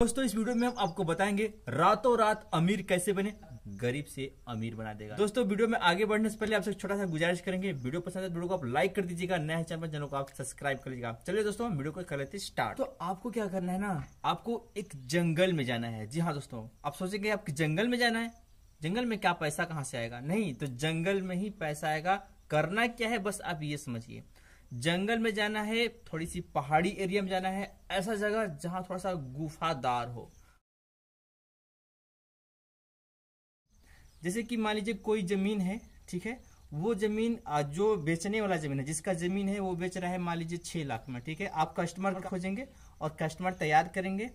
दोस्तों इस वीडियो में हम आपको बताएंगे रातों रात अमीर कैसे बने गरीब से अमीर बना देगा दोस्तों वीडियो में आगे बढ़ने से पहले आपसे छोटा सा गुजारिश करेंगे वीडियो पसंद है तो वीडियो को आप लाइक कर दीजिएगा नया चैनल चैनल को आप सब्सक्राइब कर लीजिएगा चलिए दोस्तों हम वीडियो को कर लेते स्टार्ट तो आपको क्या करना है ना आपको एक जंगल में जाना है जी हाँ दोस्तों आप सोचेंगे आप जंगल में जाना है जंगल में क्या पैसा कहाँ से आएगा नहीं तो जंगल में ही पैसा आएगा करना क्या है बस आप ये समझिए जंगल में जाना है थोड़ी सी पहाड़ी एरिया में जाना है ऐसा जगह जहां थोड़ा सा गुफादार हो जैसे कि मान लीजिए कोई जमीन है ठीक है वो जमीन जो बेचने वाला जमीन है जिसका जमीन है वो बेच रहा है मान लीजिए छह लाख में ठीक है आप कस्टमर खोजेंगे और कस्टमर तैयार करेंगे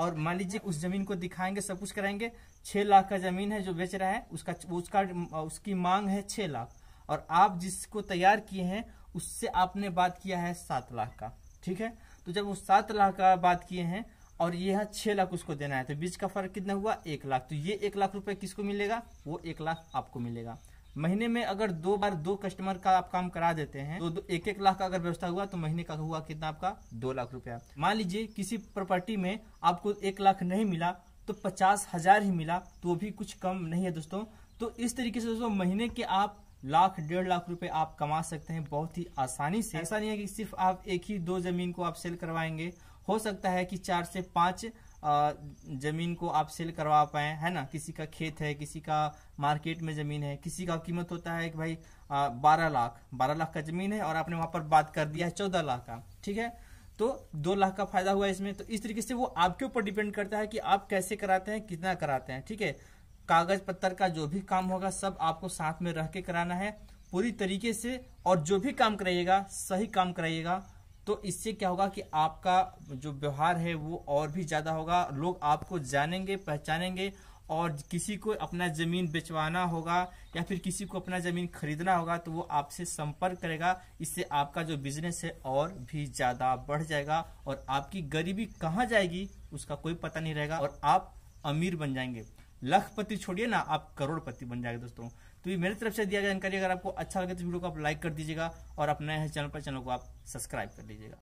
और मान लीजिए उस जमीन को दिखाएंगे सब कुछ कराएंगे छह लाख का जमीन है जो बेच रहा है उसका उसका उसकी मांग है छह लाख और आप जिसको तैयार किए हैं उससे आपने बात किया है सात लाख का ठीक है तो जब वो सात लाख का बात किए हैं और यह छह लाख उसको देना है तो बीच का फर्क कितना हुआ एक लाख तो ये एक लाख रुपए किसको मिलेगा वो एक लाख आपको मिलेगा महीने में अगर दो बार दो कस्टमर का आप काम करा देते हैं तो एक एक लाख का अगर व्यवस्था हुआ तो महीने का हुआ कितना आपका दो लाख रुपया मान लीजिए किसी प्रॉपर्टी में आपको एक लाख नहीं मिला तो पचास हजार ही मिला तो भी कुछ कम नहीं है दोस्तों तो इस तरीके से दोस्तों महीने के आप लाख डेढ़ लाख रुपए आप कमा सकते हैं बहुत ही आसानी से ऐसा नहीं है कि सिर्फ आप एक ही दो जमीन को आप सेल करवाएंगे हो सकता है कि चार से पांच जमीन को आप सेल करवा पाए है ना किसी का खेत है किसी का मार्केट में जमीन है किसी का कीमत होता है कि भाई बारह लाख बारह लाख का जमीन है और आपने वहां पर बात कर दिया है चौदह लाख का ठीक है तो दो लाख का फायदा हुआ इसमें तो इस तरीके से वो आपके ऊपर डिपेंड करता है कि आप कैसे कराते हैं कितना कराते हैं ठीक है कागज पत्तर का जो भी काम होगा सब आपको साथ में रह के कराना है पूरी तरीके से और जो भी काम कराइएगा सही काम कराइएगा तो इससे क्या होगा कि आपका जो व्यवहार है वो और भी ज़्यादा होगा लोग आपको जानेंगे पहचानेंगे और किसी को अपना ज़मीन बेचवाना होगा या फिर किसी को अपना ज़मीन खरीदना होगा तो वो आपसे संपर्क करेगा इससे आपका जो बिजनेस है और भी ज़्यादा बढ़ जाएगा और आपकी गरीबी कहाँ जाएगी उसका कोई पता नहीं रहेगा और आप अमीर बन जाएंगे लखपति छोड़िए ना आप करोड़पति बन जाएगा दोस्तों तो ये मेरी तरफ से दिया जानकारी अगर आपको अच्छा लगे तो वीडियो को आप लाइक कर दीजिएगा और अपने चैनल पर चैनल को आप सब्सक्राइब कर लीजिएगा